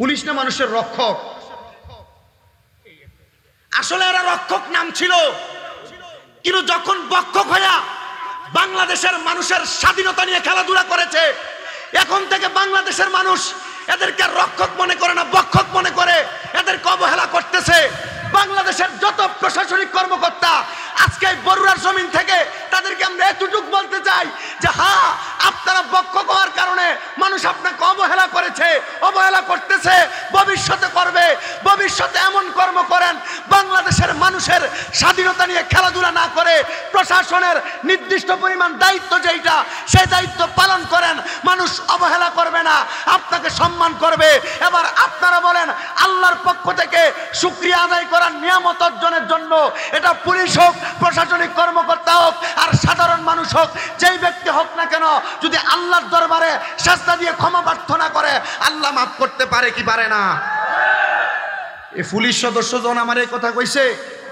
police না মানুষের রক্ষক আসলে এরা রক্ষক নাম ছিল কিন্তু যখন বক্ষক হইয়া বাংলাদেশের মানুষের স্বাধীনতা নিয়ে খেলাধুলা করেছে এখন থেকে বাংলাদেশের মানুষ এদেরকে রক্ষক মনে করে না বক্ষক মনে করে এদেরকে অবহেলা করতেছে বাংলাদেশের যত প্রশাসনিক কর্মকর্তা আজকে বরুড়ার জমিন থেকে তাদেরকে আমরা এতটুক বলতে চাই যে হ্যাঁ আপনারা বক্ষ হওয়ার কারণে মানুষ আপনাকে অবহেলা করেছে অবহেলা করতেছে ভবিষ্যতে করবে ভবিষ্যতে এমন কর্ম করেন বাংলাদেশের মানুষের স্বাধীনতা নিয়ে খেলাধুলা না করে প্রশাসনের নির্দিষ্ট পরিমাণ দায়িত্ব যেইটা সেই দায়িত্ব পালন করেন মানুষ অবহেলা করবে না আপনাকে সম্মান করবে এবার আপনারা বলেন আল্লাহর পক্ষ থেকে সুক্রিয়া আদায় করে করার নিয়ামত অর্জনের জন্য এটা পুলিশ হোক প্রশাসনিক কর্মকর্তা হোক আর সাধারণ মানুষ হোক যেই ব্যক্তি হোক না কেন যদি আল্লাহর দরবারে শাস্তা দিয়ে ক্ষমা প্রার্থনা করে আল্লাহ মাফ করতে পারে কি পারে না এই পুলিশ সদস্য যখন আমার এই কথা কইছে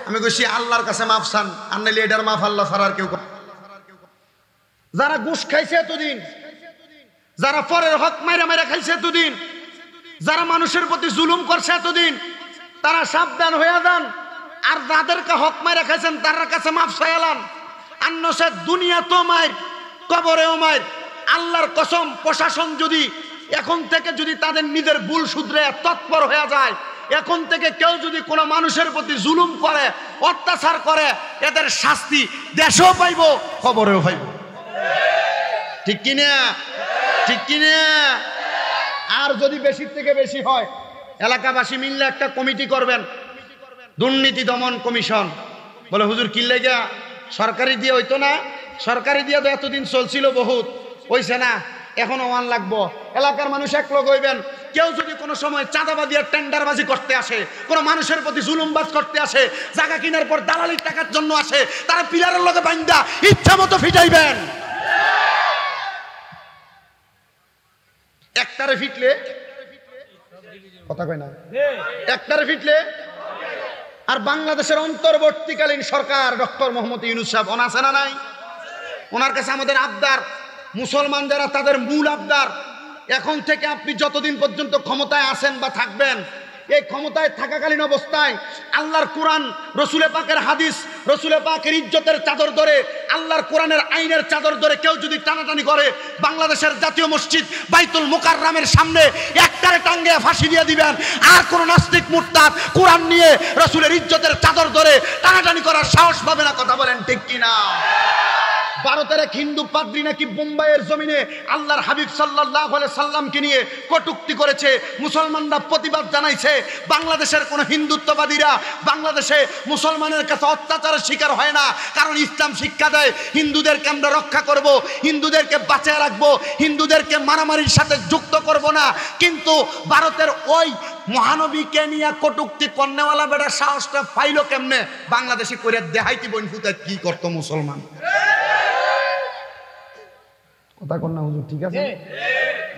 আমি কইছি আল্লাহর কাছে মাফ চান আর নাইলে এটার মাফ আল্লাহ ছাড়ার কেউ যারা ঘুষ খাইছে এতদিন যারা পরের হক মাইরা মাইরা খাইছে এতদিন যারা মানুষের প্রতি জুলুম করছে এতদিন তারা সাবধান হয়ে যান আর যাদেরকে হক মাই রেখেছেন তার কাছে মাফ চাইলান আর নসে দুনিয়া তো মায়ের কবরেও মায়ের আল্লাহর কসম প্রশাসন যদি এখন থেকে যদি তাদের নিজের ভুল শুধরে তৎপর হয়ে যায় এখন থেকে কেউ যদি কোনো মানুষের প্রতি জুলুম করে অত্যাচার করে এদের শাস্তি দেশেও পাইব খবরেও পাইব ঠিক কিনে ঠিক কিনে আর যদি বেশির থেকে বেশি হয় এলাকাবাসী মিললে একটা কমিটি করবেন দুর্নীতি দমন কমিশন বলে হুজুর কিনলে গিয়া সরকারি দিয়ে হইতো না সরকারি দিয়ে তো এতদিন চলছিল বহুত হইছে না এখন ওয়ান লাগবো এলাকার মানুষ এক লোক হইবেন কেউ যদি কোনো সময় চাঁদাবাদি আর টেন্ডারবাজি করতে আসে কোনো মানুষের প্রতি জুলুমবাজ করতে আসে জায়গা কেনার পর দালালির টাকার জন্য আসে তারা পিলারের লোকে বাইন্দা ইচ্ছা মতো ফিটাইবেন একটারে ফিটলে কথা কয় না ফিটলে আর বাংলাদেশের অন্তর্বর্তীকালীন সরকার ডক্টর মোহাম্মদ ইউনুস সাহেব অনাছে না নাই ওনার কাছে আমাদের আবদার মুসলমান যারা তাদের মূল আবদার এখন থেকে আপনি যতদিন পর্যন্ত ক্ষমতায় আছেন বা থাকবেন এই ক্ষমতায় থাকাকালীন অবস্থায় আল্লাহর কোরআন রসুলে পাকের হাদিস রসুলে পাকের ইজ্জতের চাদর ধরে আল্লাহর কোরআনের আইনের চাদর ধরে কেউ যদি টানাটানি করে বাংলাদেশের জাতীয় মসজিদ বাইতুল মোকাররামের সামনে একটারে টাঙ্গে ফাঁসি দিয়ে দিবেন আর কোনো নাস্তিক মুরতাদ কোরআন নিয়ে রসুলের ইজ্জতের চাদর ধরে টানাটানি করার সাহস পাবে না কথা বলেন ঠিক কিনা ভারতের এক হিন্দু পাদ্রী নাকি বোম্বাইয়ের জমিনে আল্লাহর হাবিব সাল্লাহ সাল্লামকে নিয়ে কটুক্তি করেছে মুসলমানরা প্রতিবাদ জানাইছে বাংলাদেশের কোনো হিন্দুত্ববাদীরা বাংলাদেশে মুসলমানের কাছে অত্যাচারের শিকার হয় না কারণ ইসলাম শিক্ষা দেয় হিন্দুদেরকে আমরা রক্ষা করব হিন্দুদেরকে বাঁচিয়ে রাখবো হিন্দুদেরকে মারামারির সাথে যুক্ত করব না কিন্তু ভারতের ওই মহানবীকে নিয়ে কটুক্তি কন্যাওয়ালা বেড়া সাহসটা পাইলো কেমনে বাংলাদেশি করে দেহাইতি বইন কি করতো মুসলমান কথা কন্যা হুজুর ঠিক আছে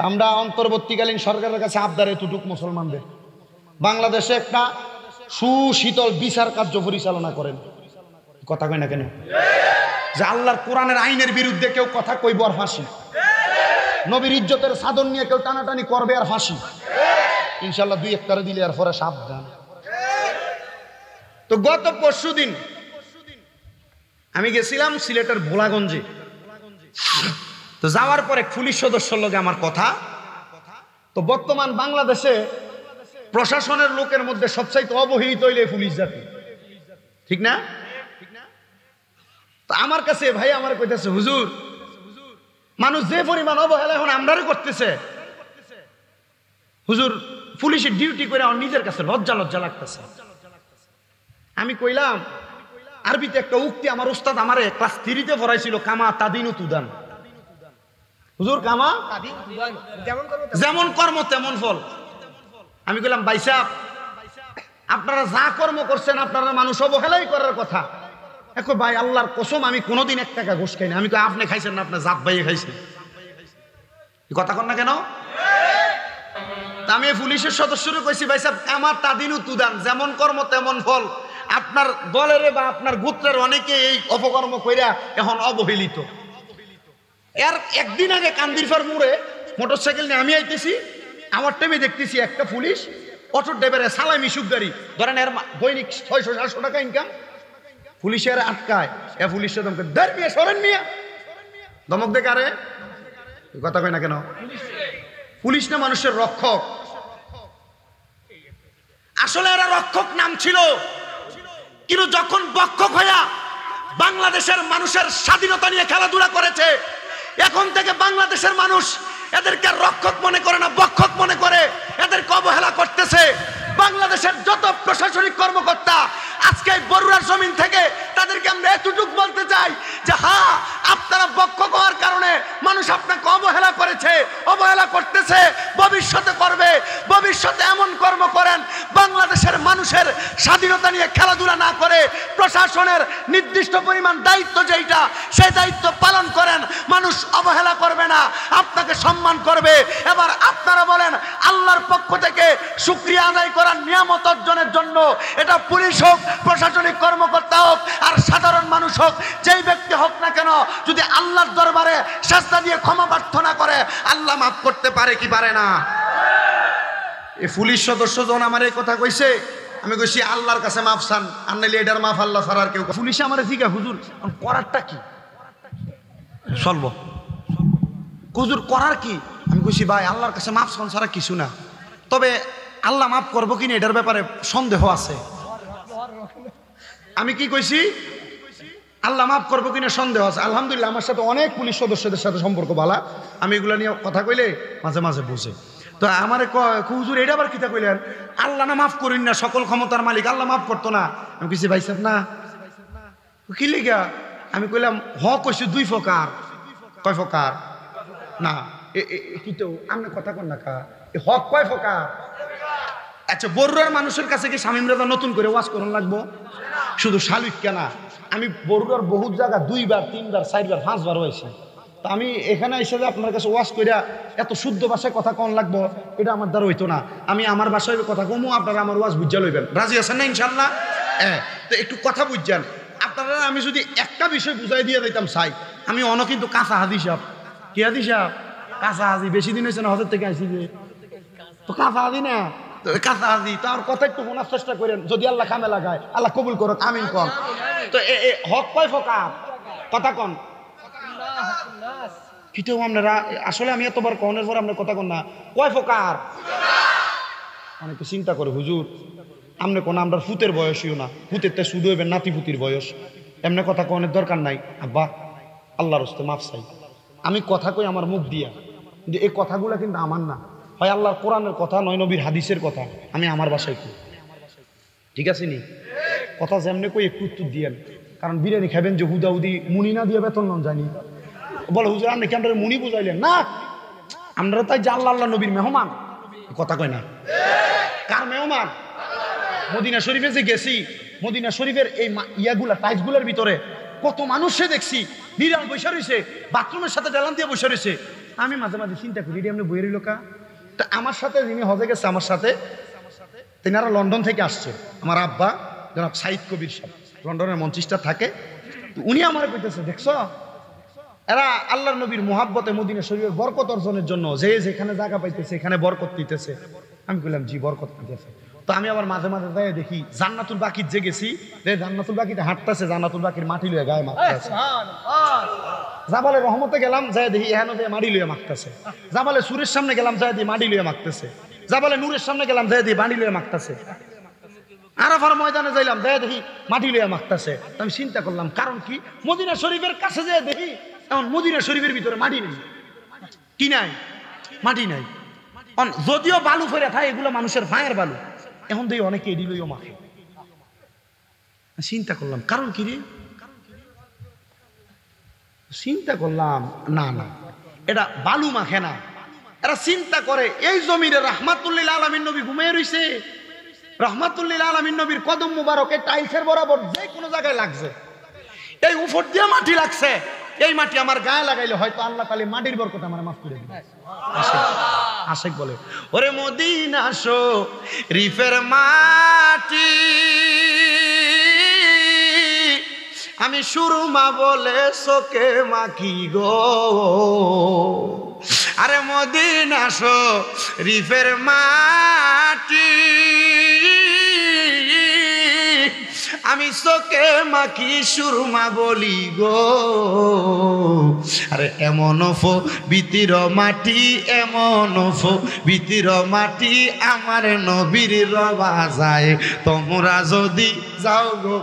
আমরা অন্তর্বর্তীকালীন সরকারের কাছে আবদারে তুটুক মুসলমানদের বাংলাদেশে একটা সুশীতল বিচার কার্য পরিচালনা করেন কথা কয় না কেন যে আল্লাহর কোরআনের আইনের বিরুদ্ধে কেউ কথা কইব আর ফাঁসি নবীর ইজ্জতের সাধন নিয়ে কেউ টানাটানি করবে আর ফাঁসি ইনশাল্লাহ দুই একটারে দিলে আর পরে সাবধান তো গত পরশু দিন আমি গেছিলাম সিলেটের ভোলাগঞ্জে তো যাওয়ার পরে পুলিশ সদস্য লোকে আমার কথা তো বর্তমান বাংলাদেশে প্রশাসনের লোকের মধ্যে সবচাইতে অবহিত হইলে পুলিশ জাতি ঠিক না তো আমার কাছে ভাই আমার কইতেছে হুজুর মানুষ যে পরিমাণ অবহেলা এখন আমরারও করতেছে হুজুর পুলিশের ডিউটি করে আমার নিজের কাছে লজ্জা লজ্জা লাগতেছে আমি কইলাম আরবিতে একটা উক্তি আমার উস্তাদ আমারে ক্লাস থ্রিতে পড়াইছিল কামা তাদিনু তুদান হুজুর কামা যেমন কর্ম তেমন ফল আমি বললাম বাইসাপ আপনারা যা কর্ম করছেন আপনারা মানুষ অবহেলাই করার কথা এখন ভাই আল্লাহর কসম আমি কোনোদিন এক টাকা ঘুষ খাই না আমি আপনি খাইছেন না আপনার জাত ভাইয়ে খাইছেন কথা কন না কেন আমি পুলিশের সদস্যরে কইছি ভাই সাহেব আমার তাদিনু তুদান যেমন কর্ম তেমন ফল আপনার দলের বা আপনার গুত্রের অনেকে এই অপকর্ম কইরা এখন অবহেলিত এর একদিন আগে কান্দিরফার মোড়ে মোটরসাইকেল নিয়ে আমি আইতেছি আমার টেমে দেখতেছি একটা পুলিশ অটো ড্রাইভারে সালামি গাড়ি ধরেন এর দৈনিক ছয়শো সাতশো টাকা ইনকাম পুলিশের আটকায় এ পুলিশে দমকে দেড় মিয়া সরেন মিয়া দমক দেখে আরে কথা কয় না কেন পুলিশ না মানুষের রক্ষক আসলে এরা রক্ষক নাম ছিল কিন্তু যখন বক্ষক হইয়া বাংলাদেশের মানুষের স্বাধীনতা নিয়ে খেলাধুলা করেছে এখন থেকে বাংলাদেশের মানুষ এদেরকে রক্ষক মনে করে না বক্ষক মনে করে এদেরকে অবহেলা করতেছে বাংলাদেশের যত প্রশাসনিক কর্মকর্তা আজকে বরুড়ার জমিন থেকে তাদেরকে আমরা এতটুকু বলতে চাই যে হ্যাঁ আপনারা বক্ষ হওয়ার কারণে মানুষ আপনাকে অবহেলা করেছে অবহেলা করতেছে ভবিষ্যতে করবে ভবিষ্যতে এমন কর্ম করেন বাংলাদেশের মানুষের স্বাধীনতা নিয়ে খেলাধুলা না করে প্রশাসনের নির্দিষ্ট পরিমাণ দায়িত্ব যেইটা সেই দায়িত্ব পালন করেন মানুষ অবহেলা করবে না আপনাকে সম্মান করবে এবার আপনারা বলেন আল্লাহর পক্ষ থেকে শুক্রিয়া আদায় করার নিয়ামত অর্জনের জন্য এটা পুলিশ হোক প্রশাসনিক কর্মকর্তা হোক আর সাধারণ মানুষ হোক যেই ব্যক্তি হোক না কেন যদি আল্লাহর দরবারে শাস্তা দিয়ে ক্ষমা প্রার্থনা করে আল্লাহ মাফ করতে পারে কি পারে না এ পুলিশ সদস্য যখন আমার এই কথা কইছে আমি কইছি আল্লাহর কাছে মাফ চান আর এটার মাফ আল্লাহ ছাড়া আর কেউ পুলিশ আমার জিজ্ঞা হুজুর করারটা কি চলব হুজুর করার কি আমি কইছি ভাই আল্লাহর কাছে মাফ চান ছাড়া কিছু না তবে আল্লাহ মাফ করবো কিনা এটার ব্যাপারে সন্দেহ আছে আমি কি কইছি আল্লাহ মাফ করবো কিনা সন্দেহ আছে আলহামদুলিল্লাহ আমার সাথে অনেক পুলিশ সদস্যদের সাথে সম্পর্ক ভালা আমি এগুলো নিয়ে কথা কইলে মাঝে মাঝে বুঝে তো আমার হুজুর এটা আবার কিতা কইলেন আল্লাহ না মাফ করিন না সকল ক্ষমতার মালিক আল্লাহ মাফ করতো না আমি কিছু ভাই সাহেব না কি লিখা আমি কইলাম হ কইছি দুই ফকার কয় ফকার না এ কি আমি কথা কর না কা হক কয় ফকার আচ্ছা বরুয়ার মানুষের কাছে কি স্বামী রাজা নতুন করে ওয়াজ করুন লাগবো শুধু শালিক কেনা আমি বরুয়ার বহুত জায়গা দুইবার তিনবার চারবার পাঁচবার হয়েছে তা আমি এখানে এসে যে আপনার কাছে ওয়াশ করিয়া এত শুদ্ধ ভাষায় কথা কন লাগবো এটা আমার দ্বারা হইতো না আমি আমার ভাষায় কথা কমু আপনারা আমার ওয়াশ বুঝা লইবেন রাজি আছেন না ইনশাল্লাহ হ্যাঁ তো একটু কথা বুঝছেন আপনারা আমি যদি একটা বিষয় বুঝাই দিয়ে দিতাম সাই আমি অন কিন্তু কাঁচা হাজি সাহ কি হাদি সাহ কাঁচা হাজি বেশি দিন হয়েছে না হজর থেকে আসি যে তো কাঁচা হাজি না কথা একটু চেষ্টা যদি আল্লাহ লাগায় আল্লাহ কন তো হক কয় কথা কন আসলে আমি কনের পর আপনার কথা কন না ফকার অনেকে চিন্তা করে হুজুর আমনে কোন আমরা ফুতের বয়সীও না ফুতের তে শুধু হইবেন নাতি ফুতির বয়স এমনি কথা কনের দরকার নাই আব্বা আল্লাহর মাফ চাই আমি কথা কই আমার মুখ দিয়া এই কথাগুলো কিন্তু আমার না হয় আল্লাহর কোরআনের কথা নয় নবীর হাদিসের কথা আমি আমার বাসায় কই ঠিক আছে নি কথা যেমনি কই একটু উত্তর দিয়েন কারণ বিরিয়ানি খাবেন যে হুদাহুদি মুনি না দিয়ে বেতন নন জানি বলে হুজুর আপনি কি মুনি বুঝাইলেন না আমরা তাই যে আল্লাহ আল্লাহ নবীর মেহমান কথা কয় না কার মেহমান মদিনা শরীফে যে গেছি মদিনা শরীফের এই ইয়াগুলা টাইসগুলার ভিতরে কত মানুষে দেখছি নিরাম বৈশা রয়েছে বাথরুমের সাথে জ্বালান দিয়ে বসে রয়েছে আমি মাঝে মাঝে চিন্তা করি আমি বইয়ের লোকা তো আমার সাথে যিনি হজে গেছে আমার সাথে তিনি আরো লন্ডন থেকে আসছে আমার আব্বা জনাব সাইদ কবির সাহেব লন্ডনের মঞ্চিস্টার থাকে উনি আমার কইতেছে দেখছো এরা আল্লাহ নবীর মোহাব্বতে মদিনের শরীরের বরকত অর্জনের জন্য যে যেখানে জায়গা পাইতেছে এখানে বরকত দিতেছে আমি বললাম জি বরকত দিতেছে তো আমি আবার মাঝে মাঝে যাই দেখি জান্নাতুল বাকির যে গেছি যে জান্নাতুল বাকিতে হাঁটতেছে জান্নাতুল বাকির মাটি লয়ে গায়ে মাথা জাবালের রহমতে গেলাম যায় দেখি এহানো দিয়ে মাড়ি লুয়ে মাখতেছে জাবালে সুরের সামনে গেলাম যায় দিয়ে মাড়ি লুয়ে মাখতেছে জাবালে নূরের সামনে গেলাম যায় দিয়ে বাড়ি লুয়ে মাখতেছে আরাফার ময়দানে যাইলাম যায় দেখি মাটি লুয়ে মাখতেছে আমি চিন্তা করলাম কারণ কি মদিনা শরীফের কাছে যায় দেখি এখন মদিনা শরীফের ভিতরে মাটি নেই কি নাই মাটি নাই যদিও বালু ফেরে থাকে এগুলো মানুষের ভাঁয়ের বালু এখন দেখি অনেকে এড়ি লইও মাখে চিন্তা করলাম কারণ কি রে চিন্তা করলাম না না এটা বালু মাখে না এরা চিন্তা করে এই জমিরে রহমাতুল্লিল আলমিন নবী ঘুমিয়ে রয়েছে রহমাতুল্লিল আলমিন নবীর কদম এই টাইলসের বরাবর যে কোনো জায়গায় লাগছে এই উপর দিয়ে মাটি লাগছে এই মাটি আমার গায়ে লাগাইলে হয়তো আল্লাহ তালে মাটির বরকত আমার মাফ করে দিবে আশেক বলে ওরে মদিন আসো রিফের মাটি আমি সুরমা বলে চোখে মাখি গো আরে মদিন আসো রিফের মাটি আমি চোখে মাখি সুরমা বলি গো আরে এমন ফো বিতির মাটি এমন ফো বিতির মাটি আমার নবীর রবা যায় তোমরা যদি যাও গো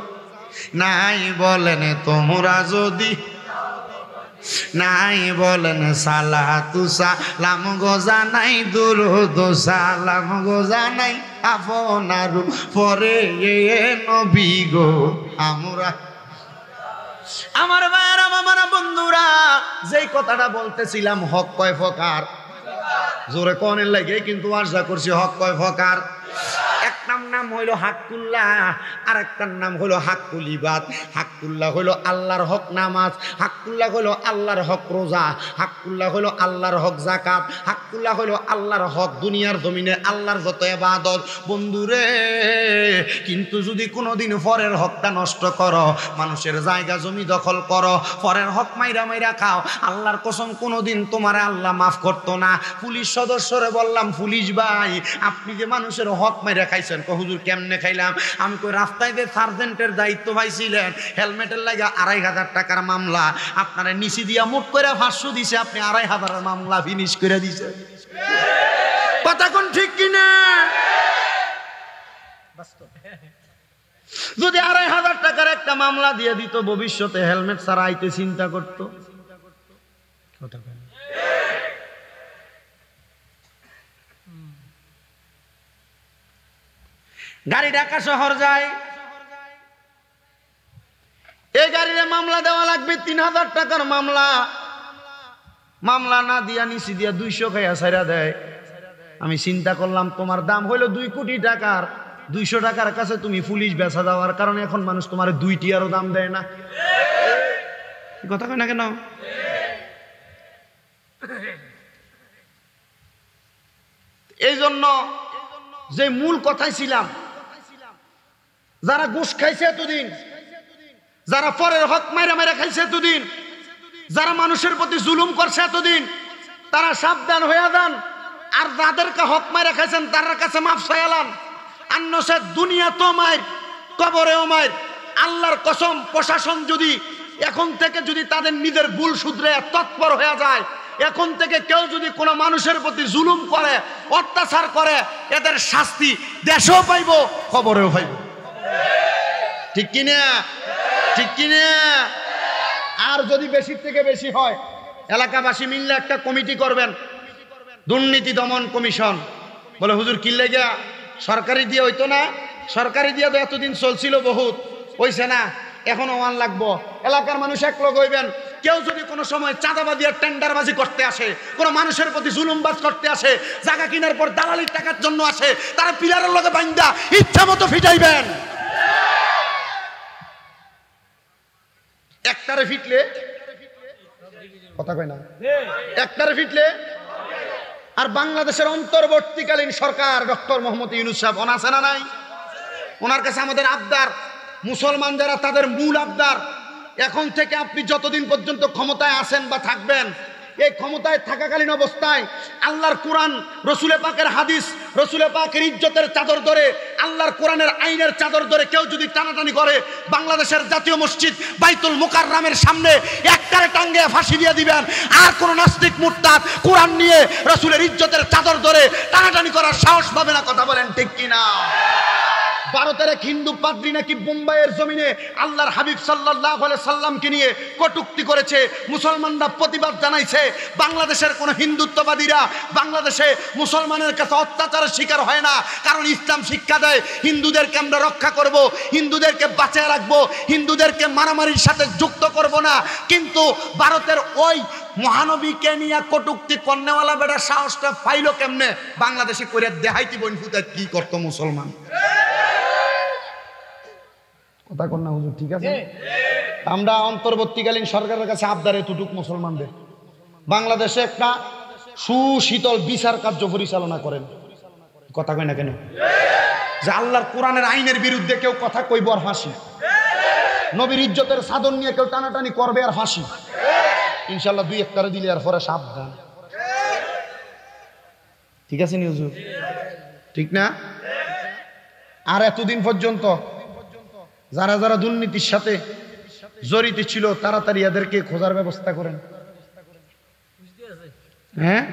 নাই বলেন তোমরা যদি নাই বলেন সালা তুষা লাম গোজা নাই দূর দোষা লাম গোজা নাই আপনার পরে নবী গো আমরা আমার ভাইয়েরা আমার বন্ধুরা যেই কথাটা বলতেছিলাম হক কয় ফকার জোরে কনের লাগে কিন্তু আশা করছি হক কয় ফকার নাম হইল হাক্কুল্লাহ আর একটার নাম হইল হাক্কুল ইবাদ হাক্কুল্লাহ হইল আল্লাহর হক নামাজ হাক্কুল্লাহ হইল আল্লাহর হক রোজা হাক্কুল্লাহ হইল আল্লাহর হক জাকাত হাক্কুল্লাহ হইল আল্লাহর হক দুনিয়ার জমিনে আল্লাহর যত এবাদত বন্ধুরে কিন্তু যদি কোনোদিন ফরের হকটা নষ্ট করো মানুষের জায়গা জমি দখল করো ফরের হক মাইরা মাইরা খাও আল্লাহর কসম কোনোদিন তোমার আল্লাহ মাফ করতো না পুলিশ সদস্যরে বললাম পুলিশ ভাই আপনি যে মানুষের হক মাইরা খাইছেন হুজুর কেমনে খাইলাম আমি কই রাস্তায় যে সার্জেন্টের দায়িত্ব পাইছিলেন হেলমেটের লাগে আড়াই হাজার টাকার মামলা আপনারা নিচে দিয়া মুখ করে ভাষ্য দিছে আপনি আড়াই হাজারের মামলা ফিনিশ করে দিছে কথা কোন ঠিক কিনা যদি আড়াই হাজার টাকার একটা মামলা দিয়ে দিত ভবিষ্যতে হেলমেট ছাড়া আইতে চিন্তা করতো কথা গাড়ি ঢাকা শহর যায় এই গাড়ির মামলা দেওয়া লাগবে তিন হাজার টাকার মামলা মামলা না দিয়া নিশি দিয়া দুইশো খাইয়া ছাইরা দেয় আমি চিন্তা করলাম তোমার দাম হইলো দুই কোটি টাকার দুইশো টাকার কাছে তুমি পুলিশ বেচা দেওয়ার কারণে এখন মানুষ তোমার দুইটি আরো দাম দেয় না কথা কয় না কেন এই জন্য যে মূল কথাই ছিলাম যারা ঘুষ খাইছে এতদিন যারা পরের হক মাইরা মাইরা খাইছে এতদিন যারা মানুষের প্রতি জুলুম করছে এতদিন তারা সাবধান হয়ে যান আর যাদেরকে হক মাইরা খাইছেন তার কাছে মাফ চাইলাম আন্নসে দুনিয়া তো মায়ের কবরেও মায়ের আল্লাহর কসম প্রশাসন যদি এখন থেকে যদি তাদের নিজের ভুল শুধরে তৎপর হয়ে যায় এখন থেকে কেউ যদি কোনো মানুষের প্রতি জুলুম করে অত্যাচার করে এদের শাস্তি দেশেও পাইব খবরেও পাইব ঠিক কি না ঠিক কি না আর যদি বেশির থেকে বেশি হয় এলাকাবাসী মিললে একটা কমিটি করবেন দুর্নীতি দমন কমিশন বলে হুজুর কিনলে গিয়া সরকারি দিয়ে হইতো না সরকারি দিয়ে তো এতদিন চলছিল বহুত হইছে না এখন ওয়ান লাগবো এলাকার মানুষ এক লোক হইবেন কেউ যদি কোনো সময় চাঁদাবাজি আর টেন্ডারবাজি করতে আসে কোনো মানুষের প্রতি জুলুমবাজ করতে আসে জায়গা কেনার পর দালালির টাকার জন্য আসে তারা পিলারের লোকে বাইন্দা ইচ্ছা মতো ফিটাইবেন একটারে ফিটলে কথা কয় না একটারে ফিটলে আর বাংলাদেশের অন্তর্বর্তীকালীন সরকার ডক্টর মোহাম্মদ ইউনুস সাহেব অনাছে না নাই ওনার কাছে আমাদের আবদার মুসলমান যারা তাদের মূল আবদার এখন থেকে আপনি যতদিন পর্যন্ত ক্ষমতায় আছেন বা থাকবেন এই ক্ষমতায় থাকাকালীন অবস্থায় আল্লাহর কোরআন রসুলে পাকের হাদিস রসুলে পাকের ইজ্জতের চাদর ধরে আল্লাহর কোরআনের আইনের চাদর ধরে কেউ যদি টানাটানি করে বাংলাদেশের জাতীয় মসজিদ বাইতুল মুকাররামের সামনে একটারে টাঙ্গে ফাঁসি দিয়ে দিবেন আর কোনো নাস্তিক মুরতাদ কোরআন নিয়ে রসুলের ইজ্জতের চাদর ধরে টানাটানি করার সাহস পাবে না কথা বলেন ঠিক কিনা ভারতের এক হিন্দু পাদ্রী নাকি বোম্বাইয়ের জমিনে আল্লাহর হাবিব সাল্লাহ সাল্লামকে নিয়ে কটুক্তি করেছে মুসলমানরা প্রতিবাদ জানাইছে বাংলাদেশের কোনো হিন্দুত্ববাদীরা বাংলাদেশে মুসলমানের কাছে অত্যাচারের শিকার হয় না কারণ ইসলাম শিক্ষা দেয় হিন্দুদেরকে আমরা রক্ষা করব হিন্দুদেরকে বাঁচিয়ে রাখবো হিন্দুদেরকে মারামারির সাথে যুক্ত করব না কিন্তু ভারতের ওই মহানবীকে নিয়ে কটুক্তি কন্যাওয়ালা বেড়া সাহসটা ফাইল কেমনে বাংলাদেশে করে দেহাইতি বন্ধুদের কি করতো মুসলমান কথা কন্যা হুজুর ঠিক আছে আমরা অন্তর্বর্তীকালীন সরকারের কাছে আবদারে তুটুক মুসলমানদের বাংলাদেশে একটা সুশীতল বিচার কার্য পরিচালনা করেন কথা কয় না কেন যে আল্লাহর কোরআনের আইনের বিরুদ্ধে কেউ কথা কইব আর ফাঁসি নবীর ইজ্জতের সাধন নিয়ে কেউ টানাটানি করবে আর ফাঁসি ইনশাল্লাহ দুই একটারে দিলে আর পরে সাবধান ঠিক আছে নিউজ ঠিক না আর এতদিন পর্যন্ত যারা যারা দুর্নীতির সাথে জড়িত ছিল তাড়াতাড়ি এদেরকে খোঁজার ব্যবস্থা করেন হ্যাঁ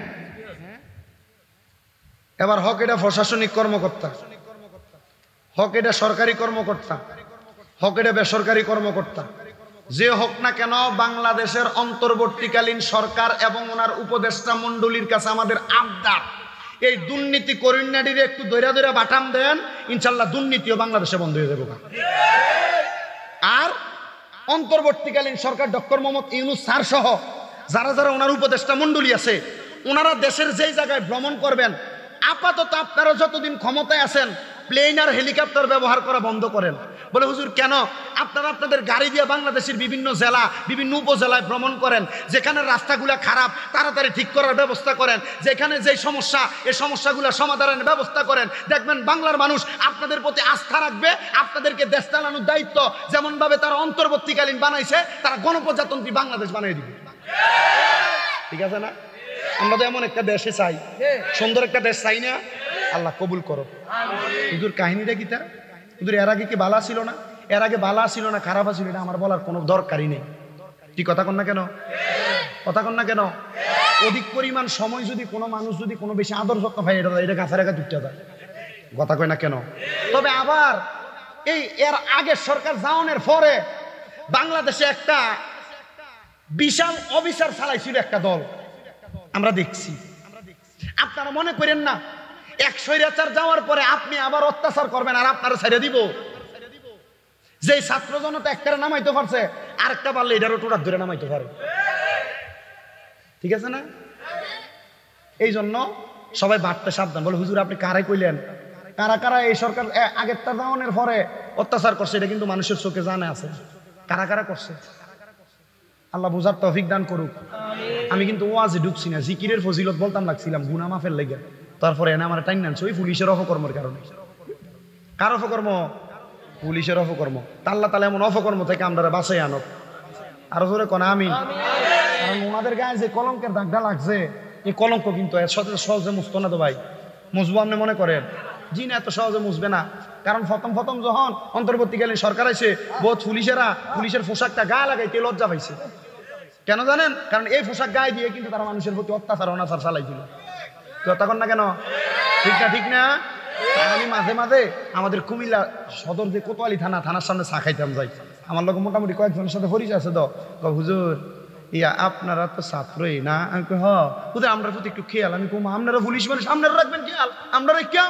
এবার হক এটা প্রশাসনিক কর্মকর্তা হক এটা সরকারি কর্মকর্তা হক এটা বেসরকারি কর্মকর্তা যে হোক না কেন বাংলাদেশের অন্তর্বর্তীকালীন সরকার এবং ওনার উপদেষ্টা মন্ডলীর কাছে আমাদের আবদার এই দুর্নীতি করিনাডিরে একটু দৈরা দৈরা বাটাম দেন ইনশাল্লাহ দুর্নীতিও বাংলাদেশে বন্ধ হয়ে যাবে আর অন্তর্বর্তীকালীন সরকার ডক্টর মোহাম্মদ ইউনুস সার সহ যারা যারা ওনার উপদেষ্টা মন্ডলী আছে ওনারা দেশের যেই জায়গায় ভ্রমণ করবেন আপাতত আপনারা যতদিন ক্ষমতায় আছেন প্লেন আর হেলিকপ্টার ব্যবহার করা বন্ধ করেন বলে হুজুর কেন আপনারা আপনাদের গাড়ি দিয়ে বাংলাদেশের বিভিন্ন জেলা বিভিন্ন উপজেলায় ভ্রমণ করেন যেখানে রাস্তাগুলো খারাপ তাড়াতাড়ি ঠিক করার ব্যবস্থা করেন যেখানে যে সমস্যা এ সমস্যাগুলো সমাধানের ব্যবস্থা করেন দেখবেন বাংলার মানুষ আপনাদের প্রতি আস্থা রাখবে আপনাদেরকে দেশ চালানোর দায়িত্ব যেমনভাবে তারা অন্তর্বর্তীকালীন বানাইছে তারা গণপ্রজাতন্ত্রী বাংলাদেশ বানিয়ে দিবে ঠিক আছে না আমরা তো এমন একটা দেশে চাই সুন্দর একটা দেশ চাই না আল্লাহ কবুল করো হুজুর কাহিনীটা কি তার হুজুর এর আগে কি বালা ছিল না এর আগে বালা ছিল না খারাপ আছিল এটা আমার বলার কোনো দরকারই নেই কি কথা কন না কেন কথা কন না কেন অধিক পরিমাণ সময় যদি কোনো মানুষ যদি কোনো বেশি আদর যত্ন পায় এটা এটা গাছা রেখা দুটো দেয় কথা কয় না কেন তবে আবার এই এর আগের সরকার জাউনের পরে বাংলাদেশে একটা বিশাল অবিচার চালাইছিল একটা দল আমরা দেখছি আপনারা মনে করেন না এক স্বৈরাচার যাওয়ার পরে আপনি আবার অত্যাচার করবেন আর আপনারা ছেড়ে দিব যে ছাত্র জনতা একটা নামাইতে পারছে আরেকটা পারলে এটারও টোটার ধরে নামাইতে পারে ঠিক আছে না এই জন্য সবাই বাড়তে সাবধান বলে হুজুর আপনি কারাই কইলেন কারা কারা এই সরকার আগেরটা দাওয়ানের পরে অত্যাচার করছে এটা কিন্তু মানুষের চোখে জানা আছে কারা কারা করছে আল্লাহ বোঝার তফিক দান করুক আমি কিন্তু ও আজে ঢুকছি না জিকিরের ফজিলত বলতাম লাগছিলাম গুনা মাফের লেগে তারপরে এনে আমার টাইম নেন ওই পুলিশের অপকর্মের কারণে কার অপকর্ম পুলিশের অপকর্ম তাল্লা তালা এমন অপকর্ম থেকে আমরা বাসায় আনক আরো ধরে কনা আমি কারণ ওনাদের গায়ে যে কলঙ্কের দাগটা লাগছে এই কলঙ্ক কিন্তু সহজে মুস্ত না তো ভাই মুসবু আপনি মনে করেন জিন এত সহজে মুসবে না কারণ ফতম ফতম যখন অন্তর্বর্তীকালীন সরকার আছে বোধ পুলিশেরা পুলিশের পোশাকটা গা লাগাইতে লজ্জা পাইছে কেন জানেন কারণ এই পোশাক গায়ে দিয়ে কিন্তু তারা মানুষের প্রতি অত্যাচার অনাচার চালাইছিল তখন না কেন ঠিক না ঠিক না আমি মাঝে মাঝে আমাদের কুমিল্লা সদর যে কোতোয়ালি থানা থানার সামনে চা খাইতাম যাই আমার লোক মোটামুটি কয়েকজনের সাথে পরিচয় আছে তো হুজুর ইয়া আপনারা তো ছাত্রই না হুজুর আমরা প্রতি একটু খেয়াল আমি কম আপনারা পুলিশ মানে সামনে রাখবেন খেয়াল আমরা কেউ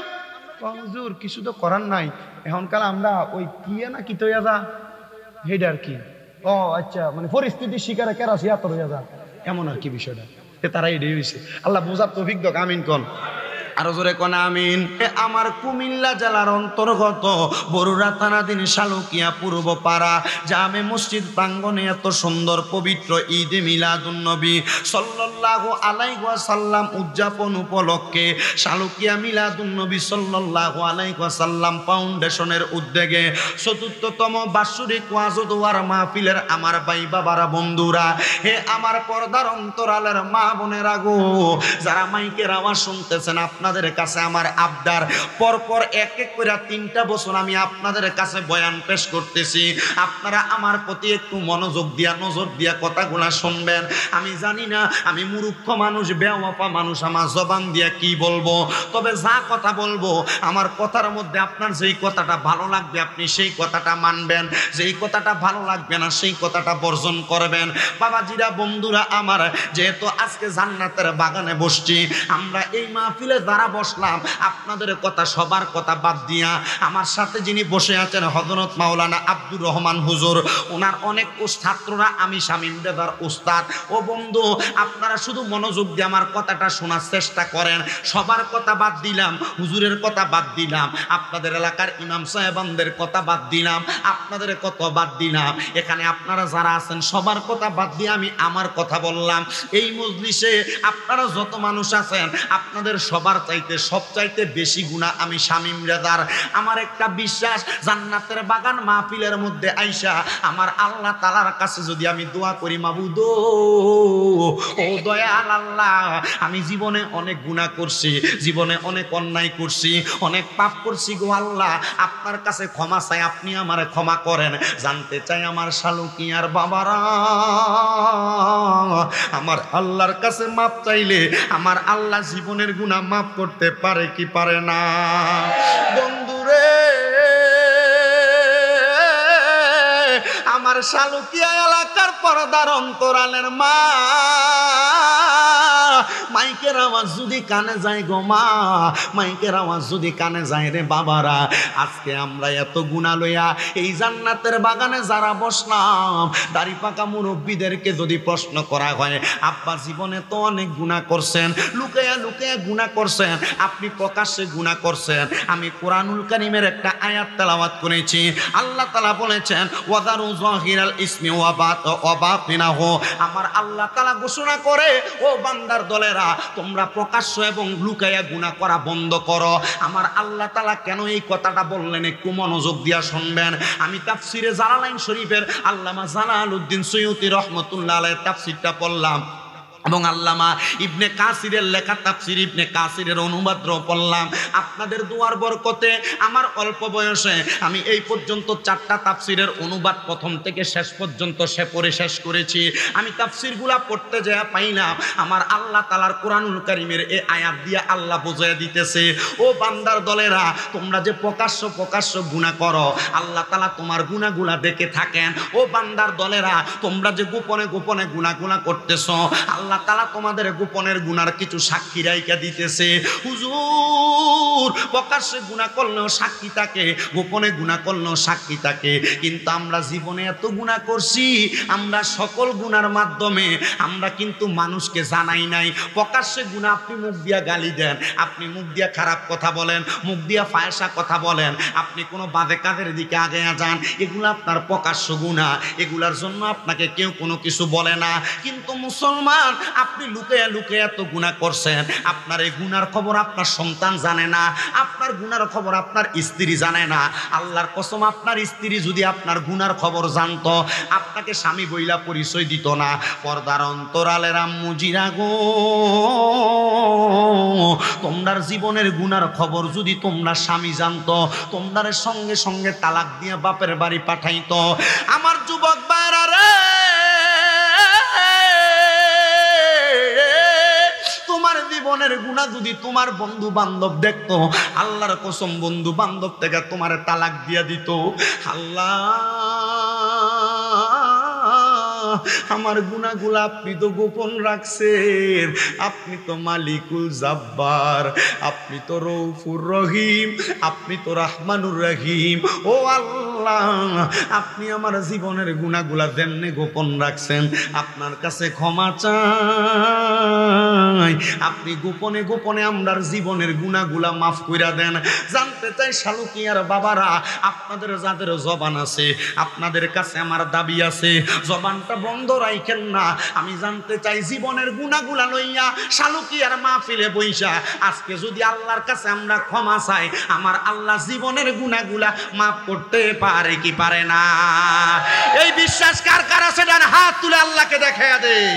হুজুর কিছু তো করার নাই এখনকার আমরা ওই কি না কি তৈরি যা হেডা আর কি ও আচ্ছা মানে পরিস্থিতির শিকারে কেরাসি হাত যা এমন আর কি বিষয়টা তারা এটাই হয়েছে আল্লাহ বোঝার তো দক আমিন কন আরো জোরে কন আমিন আমার কুমিল্লা জেলার অন্তর্গত বরুড়া থানাধীন শালুকিয়া পূর্ব পাড়া জামে মসজিদ প্রাঙ্গনে এত সুন্দর পবিত্র ঈদে মিলাদুন্নবী সল্লাহ আলাই সাল্লাম উদযাপন উপলক্ষে শালুকিয়া মিলাদুন্নবী সল্লাহ আলাইহি সাল্লাম ফাউন্ডেশনের উদ্যোগে চতুর্থতম বাসুরিক ওয়াজুদার মাহফিলের আমার বাই বাবারা বন্ধুরা হে আমার পর্দার অন্তরালের মা বোনের গো যারা মাইকের আওয়াজ শুনতেছেন আপনি আপনাদের কাছে আমার আবদার পরপর এক এক করে তিনটা বছর আমি আপনাদের কাছে বয়ান পেশ করতেছি আপনারা আমার প্রতি একটু মনোযোগ দিয়া নজর দিয়া কথাগুলো শুনবেন আমি জানি না আমি মুরুক্ষ মানুষ বেওয়াপা মানুষ আমার জবান দিয়া কি বলবো তবে যা কথা বলবো আমার কথার মধ্যে আপনার যেই কথাটা ভালো লাগবে আপনি সেই কথাটা মানবেন যেই কথাটা ভালো লাগবে না সেই কথাটা বর্জন করবেন বাবাজিরা বন্ধুরা আমার যেহেতু আজকে জান্নাতের বাগানে বসছি আমরা এই মাহফিলে কারা বসলাম আপনাদের কথা সবার কথা বাদ দিয়া আমার সাথে যিনি বসে আছেন হজরত মাওলানা আব্দুর রহমান হুজুর ওনার অনেক ছাত্ররা আমি শামীম দেবার উস্তাদ ও বন্ধু আপনারা শুধু মনোযোগ দিয়ে আমার কথাটা শোনার চেষ্টা করেন সবার কথা বাদ দিলাম হুজুরের কথা বাদ দিলাম আপনাদের এলাকার ইমাম সাহেবানদের কথা বাদ দিলাম আপনাদের কথা বাদ দিলাম এখানে আপনারা যারা আছেন সবার কথা বাদ দিয়ে আমি আমার কথা বললাম এই মজলিসে আপনারা যত মানুষ আছেন আপনাদের সবার চাইতে সব চাইতে বেশি গুণা আমি শামিম রেদার আমার একটা বিশ্বাস জান্নাতের বাগান মাহফিলের মধ্যে আইসা আমার আল্লাহ তালার কাছে যদি আমি দোয়া করি মাবুদ ও দয়াল আল্লাহ আমি জীবনে অনেক গুণা করছি জীবনে অনেক অন্যায় করছি অনেক পাপ করছি গো আল্লাহ আপনার কাছে ক্ষমা চাই আপনি আমার ক্ষমা করেন জানতে চাই আমার শালুকি আর বাবারা আমার আল্লাহর কাছে মাপ চাইলে আমার আল্লাহ জীবনের গুণা মাপ করতে পারে কি পারে না বন্ধুরে আমার শালুকিয়া এলাকার পরদার অন্তরালের মা মাইকের আওয়াজ যদি কানে যায় গো মা মাইকের আওয়াজ যদি কানে যায় রে বাবারা আজকে আমরা এত গুণা লইয়া এই জান্নাতের বাগানে যারা বসলাম দাড়ি পাকা মুরব্বীদেরকে যদি প্রশ্ন করা হয় আব্বা জীবনে তো অনেক গুণা করছেন লুকাইয়া লুকাইয়া গুণা করছেন আপনি প্রকাশ্যে গুণা করছেন আমি কোরআনুল করিমের একটা আয়াত তালাবাত করেছি আল্লাহ তালা বলেছেন ওয়াদারু জহিরাল ইসমি ওয়াবাত ওয়াবাতিনাহু আমার আল্লাহ তালা ঘোষণা করে ও বান্দার দলেরা তোমরা প্রকাশ্য এবং লুকাইয়া গুণা করা বন্ধ করো আমার আল্লাহ তালা কেন এই কথাটা বললেন একটু মনোযোগ দিয়া শুনবেন আমি তাফসিরে জালালাইন শরীফের আল্লামা জালাল উদ্দিন সৈয়দি রহমতুল্লাহ আলের তাফসিরটা পড়লাম এবং আল্লামা ইবনে কাসিরের লেখা তাফসির ইবনে কাসিরের অনুবাদ পড়লাম আপনাদের দুয়ার বরকতে আমার অল্প বয়সে আমি এই পর্যন্ত চারটা তাফসিরের অনুবাদ প্রথম থেকে শেষ পর্যন্ত সে পড়ে শেষ করেছি আমি তাফসিরগুলা পড়তে যাওয়া পাই না আমার আল্লাহ তালার কোরআনুল করিমের এই আয়াত দিয়ে আল্লাহ বোঝাই দিতেছে ও বান্দার দলেরা তোমরা যে প্রকাশ্য প্রকাশ্য গুণা করো আল্লাহ তালা তোমার গুণাগুলা দেখে থাকেন ও বান্দার দলেরা তোমরা যে গোপনে গোপনে গুণাগুলা করতেছ আল্লাহ আল্লাহ তালা তোমাদের গোপনের গুনার কিছু সাক্ষী রাইকা দিতেছে হুজুর প্রকাশ্যে গুণা করলেও সাক্ষী তাকে গোপনে গুণা করলেও সাক্ষী তাকে কিন্তু আমরা জীবনে এত গুণা করছি আমরা সকল গুণার মাধ্যমে আমরা কিন্তু মানুষকে জানাই নাই প্রকাশ্যে গুণা আপনি মুখ দিয়া গালি দেন আপনি মুখ দিয়া খারাপ কথা বলেন মুখ দিয়া ফায়সা কথা বলেন আপনি কোনো বাদে কাঁধের দিকে আগে যান এগুলো আপনার প্রকাশ্য গুণা এগুলার জন্য আপনাকে কেউ কোনো কিছু বলে না কিন্তু মুসলমান আপনি লুকেয়া লুকেয়া তো গুণা করছেন আপনার এই গুনার খবর আপনার সন্তান জানে না আপনার গুনার খবর আপনার স্ত্রী জানে না আল্লাহর কসম আপনার স্ত্রী যদি আপনার গুনার খবর জানতো আপনাকে স্বামী বইলা পরিচয় দিত না পর্দার অন্তরালে আম্মু জিরা গো তোমরার জীবনের গুনার খবর যদি তোমরা স্বামী জানতো তোমরার সঙ্গে সঙ্গে তালাক দিয়ে বাপের বাড়ি পাঠাইতো আমার যুবক বাইরা রে বোনের গুণা যদি তোমার বন্ধু বান্ধব দেখতো আল্লাহর কসম বন্ধু বান্ধব থেকে তোমার তালাক দিয়া দিত আল্লাহ আমার গুণাগুলো আপনি তো গোপন রাখছেন আপনি তো মালিকুল জাব্বার আপনি তো রৌফুর রহিম আপনি তো রাহমানুর রহিম ও আল্লাহ আপনি আমার জীবনের গুণাগুলা দেননে গোপন রাখছেন আপনার কাছে ক্ষমা চান নাই আপনি গোপনে গোপনে আমরার জীবনের গুণাগুলা মাফ কইরা দেন জানতে চাই শালুকিয়ার বাবারা আপনাদের যাদের জবান আছে আপনাদের কাছে আমার দাবি আছে জবানটা বন্ধ রাইখেন না আমি জানতে চাই জীবনের গুণাগুলা লইয়া শালুকিয়ার ফিরে বইসা আজকে যদি আল্লাহর কাছে আমরা ক্ষমা চাই আমার আল্লাহ জীবনের গুণাগুলা মাফ করতে পারে কি পারে না এই বিশ্বাস কার কার আছে ডান হাত তুলে আল্লাহকে দেখা দেয়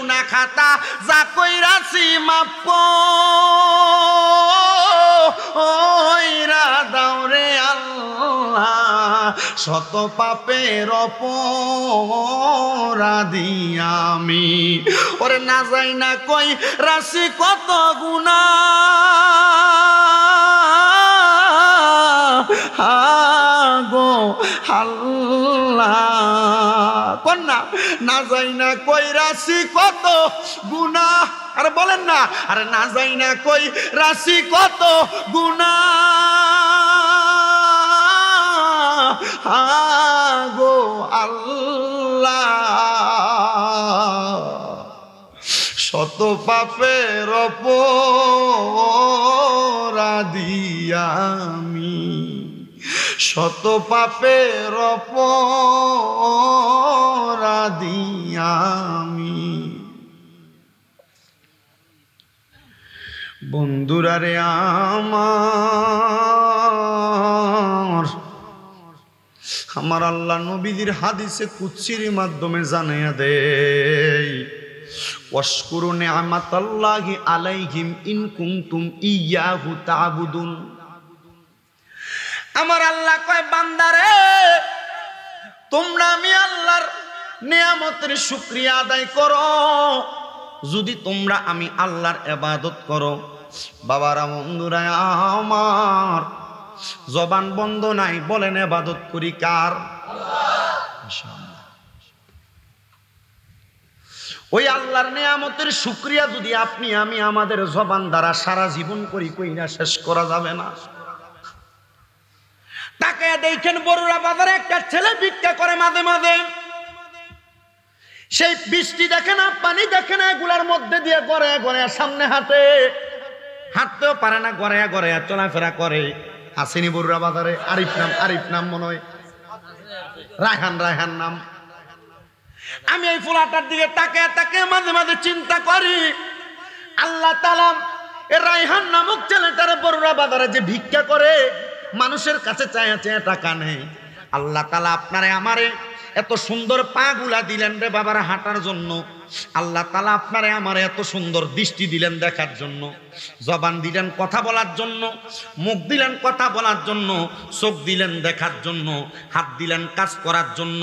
খাতা যা রাশি মাপ ওইরা দাও আল্লাহ শত পাপের অপরাধী আমি ওরে না যাই না কই রাশি কত গুণা হাগো আল্লাহ কন্যা না যাই না কই রাশি কত গুনা আরে বলেন না আরে না যাই না কই রাশি কত গুণা গো আল্লাহ শত পাপের অপরাধী আমি শত পাপের আমি বন্ধুরা রে আমার আমার আল্লাহ নবীদের হাদিসে কুচ্ছির মাধ্যমে জানাইয়া দে অস্কুরনে আমাত আলাইহিম ইন তুম ইয়াহু তাবুদুন আমার আল্লাহ কয় বান্দারে তোমরা আমি আল্লাহর নিয়ামতের শুক্রিয়া আদায় করো যদি তোমরা আমি আল্লাহর এবাদত করো বাবারা বন্ধুরা আমার জবান বন্ধ নাই বলেন এবাদত করি কার ওই আল্লাহর নিয়ামতের শুক্রিয়া যদি আপনি আমি আমাদের জবান দ্বারা সারা জীবন করি কই না শেষ করা যাবে না তাকায় দেখেন বড়রা বাজারে একটা ছেলে ভিক্ষা করে মাঝে মাঝে সেই বৃষ্টি দেখে না পানি দেখে না এগুলার মধ্যে দিয়ে গড়ে গড়ে সামনে হাঁটে হাঁটতেও পারে না গড়ে গড়ে চলাফেরা করে আসেনি বড়রা বাজারে আরিফ নাম আরিফ নাম মনে হয় রায়হান রায়হান নাম আমি এই ফুলাটার দিকে তাকে তাকে মাঝে মাঝে চিন্তা করি আল্লাহ তালাম এ রায়হান নামক ছেলেটারে বড়রা বাজারে যে ভিক্ষা করে মানুষের কাছে চায়া চায়া টাকা নেই আল্লাহ তালা আপনারে আমারে এত সুন্দর পাগুলা দিলেন রে বাবার হাঁটার জন্য আল্লাহ তালা আপনারে আমার এত সুন্দর দৃষ্টি দিলেন দেখার জন্য জবান দিলেন কথা বলার জন্য মুখ দিলেন কথা বলার জন্য চোখ দিলেন দেখার জন্য হাত দিলেন কাজ করার জন্য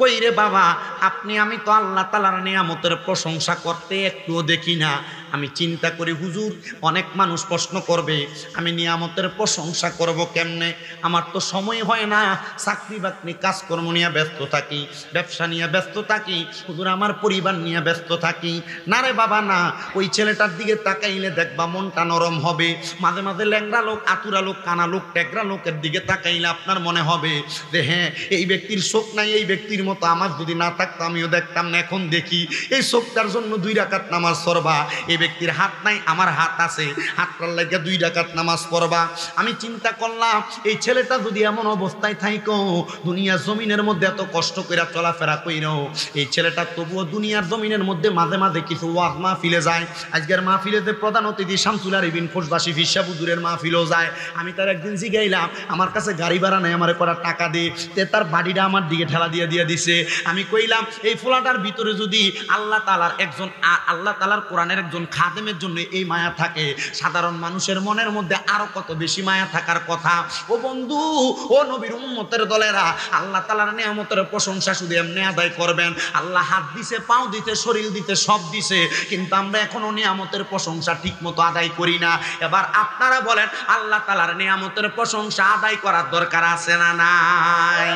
কই রে বাবা আপনি আমি তো আল্লাহ তালার নিয়ামতের প্রশংসা করতে একটুও দেখি না আমি চিন্তা করি হুজুর অনেক মানুষ প্রশ্ন করবে আমি নিয়ামতের প্রশংসা করব কেমনে আমার তো সময় হয় না চাকরি বাকরি কাজকর্ম নিয়ে ব্যস্ত থাকি ব্যবসা নিয়ে ব্যস্ত থাকি হুজুর আমার পরিবার নিয়ে ব্যস্ত থাকি না রে বাবা না ওই ছেলেটার দিকে তাকাইলে দেখবা মনটা নরম হবে মাঝে মাঝে ল্যাংরা লোক আতুরা লোক কানা লোক ট্যাকরা লোকের দিকে তাকাইলে আপনার মনে হবে যে হ্যাঁ এই ব্যক্তির শোক নাই এই ব্যক্তির মতো আমার যদি না থাকতো আমিও দেখতাম না এখন দেখি এই শোকটার জন্য দুই রাকাত নামাজ সরবা এই ব্যক্তির হাত নাই আমার হাত আছে হাতটার লাগে দুই রাকাত নামাজ পড়বা আমি চিন্তা করলাম এই ছেলেটা যদি এমন অবস্থায় থাইকো দুনিয়া জমিনের মধ্যে এত কষ্ট করে চলাফেরা কইরো এই ছেলেটা তবুও দুনিয়ার জমিন জমিনের মধ্যে মাঝে মাঝে কিছু ওয়াজ মাহফিলে যায় আজকের যে প্রধান অতিথি শামসুলার ইবিন খোসবাসী ফিসাবুদুরের মাহফিলেও যায় আমি তার একদিন জিগাইলাম আমার কাছে গাড়ি ভাড়া নেই আমার করার টাকা দিয়ে তে তার বাড়িটা আমার দিকে ঠেলা দিয়ে দিয়ে দিছে আমি কইলাম এই ফোলাটার ভিতরে যদি আল্লাহ তালার একজন আল্লাহ তালার কোরআনের একজন খাদেমের জন্য এই মায়া থাকে সাধারণ মানুষের মনের মধ্যে আরও কত বেশি মায়া থাকার কথা ও বন্ধু ও নবীর উম্মতের দলেরা আল্লাহ তালার নিয়ামতের প্রশংসা শুধু এমনি আদায় করবেন আল্লাহ হাত দিছে পাও দিতে শরীর দিতে সব দিছে কিন্তু আমরা এখনো নিয়ামতের প্রশংসা ঠিকমতো আদায় করি না এবার আপনারা বলেন আল্লাহ তালার নিয়ামতের প্রশংসা আদায় করার দরকার আছে না নাই